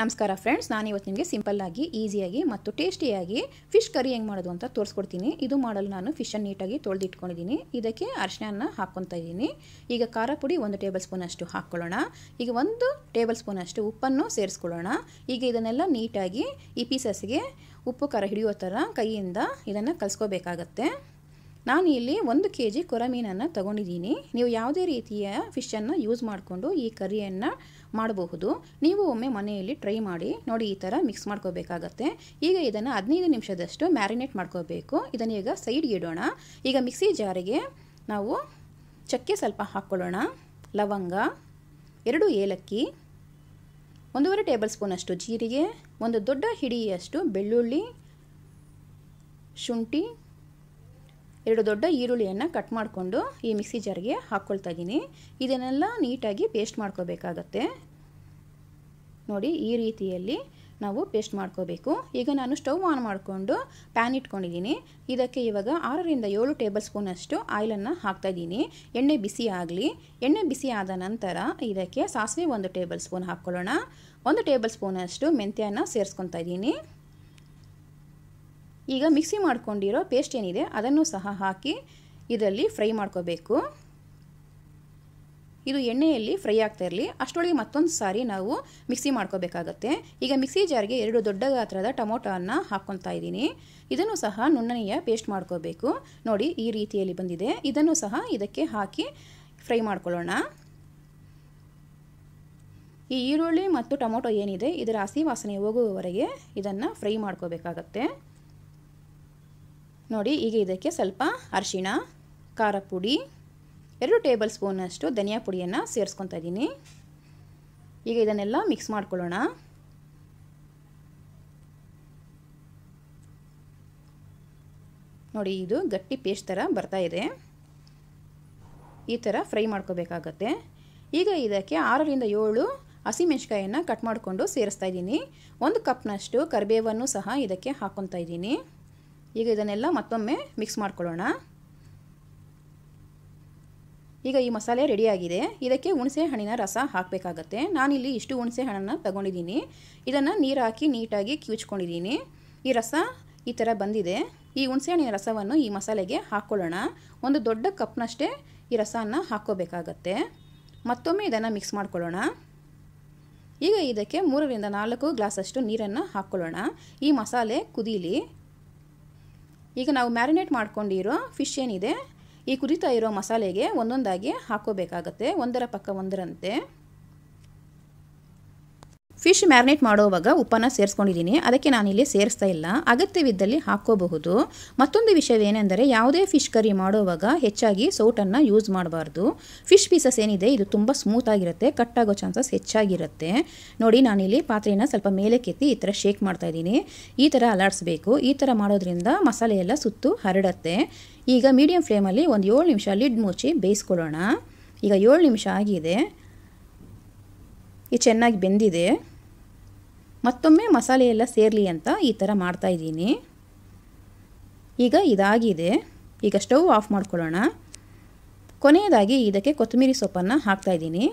ನಮಸ್ಕಾರ ಫ್ರೆಂಡ್ಸ್ ನಾನು ಇವತ್ತು ನಿಮಗೆ ಸಿಂಪಲ್ಲಾಗಿ ಈಸಿಯಾಗಿ ಮತ್ತು ಟೇಸ್ಟಿಯಾಗಿ ಫಿಶ್ ಕರಿ ಹೆಂಗೆ ಮಾಡೋದು ಅಂತ ತೋರಿಸ್ಕೊಡ್ತೀನಿ ಇದು ಮಾಡಲು ನಾನು ಫಿಶನ್ನು ನೀಟಾಗಿ ತೊಳೆದಿಟ್ಕೊಂಡಿದ್ದೀನಿ ಇದಕ್ಕೆ ಅರಿಶಿನ ಹಾಕ್ಕೊತಾ ಇದ್ದೀನಿ ಈಗ ಖಾರ ಪುಡಿ ಒಂದು ಟೇಬಲ್ ಸ್ಪೂನಷ್ಟು ಅಷ್ಟು ಹಾಕ್ಕೊಳ್ಳೋಣ ಈಗ ಒಂದು ಟೇಬಲ್ ಸ್ಪೂನಷ್ಟು ಅಷ್ಟು ಉಪ್ಪನ್ನು ಸೇರಿಸ್ಕೊಳ್ಳೋಣ ಈಗ ಇದನ್ನೆಲ್ಲ ನೀಟಾಗಿ ಈ ಪೀಸಸ್ಗೆ ಉಪ್ಪು ಖಾರ ಹಿಡಿಯೋ ಥರ ಕೈಯಿಂದ ಇದನ್ನು ಕಲಿಸ್ಕೋಬೇಕಾಗತ್ತೆ ನಾನು ಇಲ್ಲಿ ಒಂದು ಕೆ ಜಿ ಕೊರಮೀನನ್ನು ತಗೊಂಡಿದ್ದೀನಿ ನೀವು ಯಾವುದೇ ರೀತಿಯ ಫಿಶನ್ನು ಯೂಸ್ ಮಾಡಿಕೊಂಡು ಈ ಕರಿಯನ್ನು ಮಾಡಬಹುದು ನೀವು ಒಮ್ಮೆ ಮನೆಯಲ್ಲಿ ಟ್ರೈ ಮಾಡಿ ನೋಡಿ ಈ ಥರ ಮಿಕ್ಸ್ ಮಾಡ್ಕೋಬೇಕಾಗತ್ತೆ ಈಗ ಇದನ್ನು ಹದಿನೈದು ನಿಮಿಷದಷ್ಟು ಮ್ಯಾರಿನೇಟ್ ಮಾಡ್ಕೋಬೇಕು ಇದನ್ನು ಈಗ ಸೈಡ್ಗೆ ಇಡೋಣ ಈಗ ಮಿಕ್ಸಿ ಜಾರಿಗೆ ನಾವು ಚಕ್ಕೆ ಸ್ವಲ್ಪ ಹಾಕ್ಕೊಳ್ಳೋಣ ಲವಂಗ ಎರಡು ಏಲಕ್ಕಿ ಒಂದೂವರೆ ಟೇಬಲ್ ಸ್ಪೂನಷ್ಟು ಜೀರಿಗೆ ಒಂದು ದೊಡ್ಡ ಹಿಡಿಯಷ್ಟು ಬೆಳ್ಳುಳ್ಳಿ ಶುಂಠಿ ಎರಡು ದೊಡ್ಡ ಈರುಳ್ಳಿಯನ್ನು ಕಟ್ ಮಾಡಿಕೊಂಡು ಈ ಮಿಕ್ಸಿ ಜಾರ್ಗೆ ಹಾಕ್ಕೊಳ್ತಾ ಇದ್ದೀನಿ ಇದನ್ನೆಲ್ಲ ನೀಟಾಗಿ ಪೇಸ್ಟ್ ಮಾಡ್ಕೋಬೇಕಾಗತ್ತೆ ನೋಡಿ ಈ ರೀತಿಯಲ್ಲಿ ನಾವು ಪೇಸ್ಟ್ ಮಾಡ್ಕೋಬೇಕು ಈಗ ನಾನು ಸ್ಟವ್ ಆನ್ ಮಾಡಿಕೊಂಡು ಪ್ಯಾನ್ ಇಟ್ಕೊಂಡಿದ್ದೀನಿ ಇದಕ್ಕೆ ಇವಾಗ ಆರರಿಂದ ಏಳು ಟೇಬಲ್ ಸ್ಪೂನಷ್ಟು ಆಯಿಲನ್ನು ಹಾಕ್ತಾಯಿದ್ದೀನಿ ಎಣ್ಣೆ ಬಿಸಿ ಆಗಲಿ ಎಣ್ಣೆ ಬಿಸಿ ಆದ ನಂತರ ಇದಕ್ಕೆ ಸಾಸಿವೆ ಒಂದು ಟೇಬಲ್ ಸ್ಪೂನ್ ಹಾಕ್ಕೊಳ್ಳೋಣ ಒಂದು ಟೇಬಲ್ ಸ್ಪೂನಷ್ಟು ಮೆಂತ್ಯನ್ನು ಸೇರಿಸ್ಕೊತಾ ಇದ್ದೀನಿ ಈಗ ಮಿಕ್ಸಿ ಮಾಡ್ಕೊಂಡಿರೋ ಪೇಸ್ಟ್ ಏನಿದೆ ಅದನ್ನು ಸಹ ಹಾಕಿ ಇದರಲ್ಲಿ ಫ್ರೈ ಮಾಡ್ಕೋಬೇಕು ಇದು ಎಣ್ಣೆಯಲ್ಲಿ ಫ್ರೈ ಆಗ್ತಾ ಇರಲಿ ಅಷ್ಟೊಳಗೆ ಮತ್ತೊಂದು ಸಾರಿ ನಾವು ಮಿಕ್ಸಿ ಮಾಡ್ಕೋಬೇಕಾಗತ್ತೆ ಈಗ ಮಿಕ್ಸಿ ಜಾರ್ಗೆ ಎರಡು ದೊಡ್ಡ ಗಾತ್ರದ ಟೊಮೊಟೊವನ್ನು ಹಾಕ್ಕೊತಾ ಇದ್ದೀನಿ ಇದನ್ನು ಸಹ ನುಣ್ಣನೆಯ ಪೇಸ್ಟ್ ಮಾಡ್ಕೋಬೇಕು ನೋಡಿ ಈ ರೀತಿಯಲ್ಲಿ ಬಂದಿದೆ ಇದನ್ನು ಸಹ ಇದಕ್ಕೆ ಹಾಕಿ ಫ್ರೈ ಮಾಡ್ಕೊಳ್ಳೋಣ ಈ ಈರುಳ್ಳಿ ಮತ್ತು ಟೊಮೊಟೊ ಏನಿದೆ ಇದರ ಹಸಿ ವಾಸನೆ ಹೋಗುವವರೆಗೆ ಇದನ್ನು ಫ್ರೈ ಮಾಡ್ಕೋಬೇಕಾಗತ್ತೆ ನೋಡಿ ಈಗ ಇದಕ್ಕೆ ಸ್ವಲ್ಪ ಅರಿಶಿಣ ಖಾರ ಪುಡಿ ಎರಡು ಟೇಬಲ್ ಸ್ಪೂನಷ್ಟು ಧನಿಯಾ ಪುಡಿಯನ್ನು ಸೇರಿಸ್ಕೊತಾ ಇದ್ದೀನಿ ಈಗ ಇದನ್ನೆಲ್ಲ ಮಿಕ್ಸ್ ಮಾಡ್ಕೊಳ್ಳೋಣ ನೋಡಿ ಇದು ಗಟ್ಟಿ ಪೇಸ್ಟ್ ಥರ ಬರ್ತಾ ಇದೆ ಈ ಥರ ಫ್ರೈ ಮಾಡ್ಕೋಬೇಕಾಗತ್ತೆ ಈಗ ಇದಕ್ಕೆ ಆರರಿಂದ ಏಳು ಹಸಿಮೆಣ್ಸಿಕಾಯನ್ನು ಕಟ್ ಮಾಡಿಕೊಂಡು ಸೇರಿಸ್ತಾ ಇದ್ದೀನಿ ಒಂದು ಕಪ್ನಷ್ಟು ಕರಿಬೇವನ್ನು ಸಹ ಇದಕ್ಕೆ ಹಾಕ್ಕೊತಾ ಇದ್ದೀನಿ ಈಗ ಇದನ್ನೆಲ್ಲ ಮತ್ತೊಮ್ಮೆ ಮಿಕ್ಸ್ ಮಾಡ್ಕೊಳ್ಳೋಣ ಈಗ ಈ ಮಸಾಲೆ ರೆಡಿಯಾಗಿದೆ ಇದಕ್ಕೆ ಹುಣಸೆ ಹಣ್ಣಿನ ರಸ ಹಾಕಬೇಕಾಗತ್ತೆ ನಾನಿಲ್ಲಿ ಇಷ್ಟು ಹುಣಸೆ ಹಣ್ಣನ್ನು ತಗೊಂಡಿದ್ದೀನಿ ಇದನ್ನು ನೀರು ಹಾಕಿ ನೀಟಾಗಿ ಕಿವುಚ್ಕೊಂಡಿದ್ದೀನಿ ಈ ರಸ ಈ ಥರ ಬಂದಿದೆ ಈ ಹುಣಸೆ ಹಣ್ಣಿನ ರಸವನ್ನು ಈ ಮಸಾಲೆಗೆ ಹಾಕ್ಕೊಳ್ಳೋಣ ಒಂದು ದೊಡ್ಡ ಕಪ್ನಷ್ಟೇ ಈ ರಸನ ಹಾಕ್ಕೋಬೇಕಾಗತ್ತೆ ಮತ್ತೊಮ್ಮೆ ಇದನ್ನು ಮಿಕ್ಸ್ ಮಾಡ್ಕೊಳ್ಳೋಣ ಈಗ ಇದಕ್ಕೆ ಮೂರರಿಂದ ನಾಲ್ಕು ಗ್ಲಾಸಷ್ಟು ನೀರನ್ನು ಹಾಕ್ಕೊಳ್ಳೋಣ ಈ ಮಸಾಲೆ ಕುದೀಲಿ ಈಗ ನಾವು ಮ್ಯಾರಿನೇಟ್ ಮಾಡ್ಕೊಂಡಿರೋ ಫಿಶ್ ಏನಿದೆ ಈ ಕುದಿತಾ ಇರೋ ಮಸಾಲೆಗೆ ಒಂದೊಂದಾಗಿ ಹಾಕೋಬೇಕಾಗತ್ತೆ ಒಂದರ ಪಕ್ಕ ಒಂದರಂತೆ ಫಿಶ್ ಮ್ಯಾರಿನೇಟ್ ಮಾಡುವಾಗ ಉಪ್ಪನ್ನು ಸೇರಿಸ್ಕೊಂಡಿದ್ದೀನಿ ಅದಕ್ಕೆ ನಾನಿಲ್ಲಿ ಸೇರಿಸ್ತಾ ಇಲ್ಲ ಅಗತ್ಯವಿದ್ದಲ್ಲಿ ಹಾಕೋಬಹುದು ಮತ್ತೊಂದು ವಿಷಯವೇನೆಂದರೆ ಯಾವುದೇ ಫಿಶ್ ಕರಿ ಮಾಡುವಾಗ ಹೆಚ್ಚಾಗಿ ಸೌಟನ್ನು ಯೂಸ್ ಮಾಡಬಾರ್ದು ಫಿಶ್ ಪೀಸಸ್ ಏನಿದೆ ಇದು ತುಂಬ ಸ್ಮೂತಾಗಿರುತ್ತೆ ಕಟ್ಟಾಗೋ ಚಾನ್ಸಸ್ ಹೆಚ್ಚಾಗಿರುತ್ತೆ ನೋಡಿ ನಾನಿಲ್ಲಿ ಪಾತ್ರೆಯನ್ನು ಸ್ವಲ್ಪ ಮೇಲೆ ಕೆತ್ತಿ ಈ ಥರ ಶೇಕ್ ಮಾಡ್ತಾಯಿದ್ದೀನಿ ಈ ಥರ ಅಲಾಡಿಸ್ಬೇಕು ಈ ಥರ ಮಾಡೋದ್ರಿಂದ ಮಸಾಲೆಯೆಲ್ಲ ಸುತ್ತು ಹರಡುತ್ತೆ ಈಗ ಮೀಡಿಯಂ ಫ್ಲೇಮಲ್ಲಿ ಒಂದು ಏಳು ನಿಮಿಷ ಲಿಡ್ ಮುಚ್ಚಿ ಬೇಯಿಸ್ಕೊಳ್ಳೋಣ ಈಗ ಏಳು ನಿಮಿಷ ಆಗಿದೆ ಇದು ಚೆನ್ನಾಗಿ ಬೆಂದಿದೆ ಮತ್ತೊಮ್ಮೆ ಮಸಾಲೆ ಎಲ್ಲ ಸೇರಲಿ ಅಂತ ಈ ಥರ ಮಾಡ್ತಾಯಿದ್ದೀನಿ ಈಗ ಇದಾಗಿದೆ ಈಗ ಸ್ಟೌವ್ ಆಫ್ ಮಾಡ್ಕೊಳ್ಳೋಣ ಕೊನೆಯದಾಗಿ ಇದಕ್ಕೆ ಕೊತ್ತಂಬರಿ ಸೊಪ್ಪನ್ನು ಹಾಕ್ತಾಯಿದ್ದೀನಿ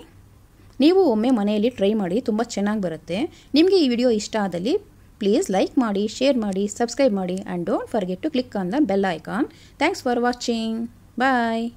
ನೀವು ಒಮ್ಮೆ ಮನೆಯಲ್ಲಿ ಟ್ರೈ ಮಾಡಿ ತುಂಬ ಚೆನ್ನಾಗಿ ಬರುತ್ತೆ ನಿಮಗೆ ಈ ವಿಡಿಯೋ ಇಷ್ಟ ಆದಲ್ಲಿ ಪ್ಲೀಸ್ ಲೈಕ್ ಮಾಡಿ ಶೇರ್ ಮಾಡಿ ಸಬ್ಸ್ಕ್ರೈಬ್ ಮಾಡಿ and don't forget to click on the bell icon thanks for watching bye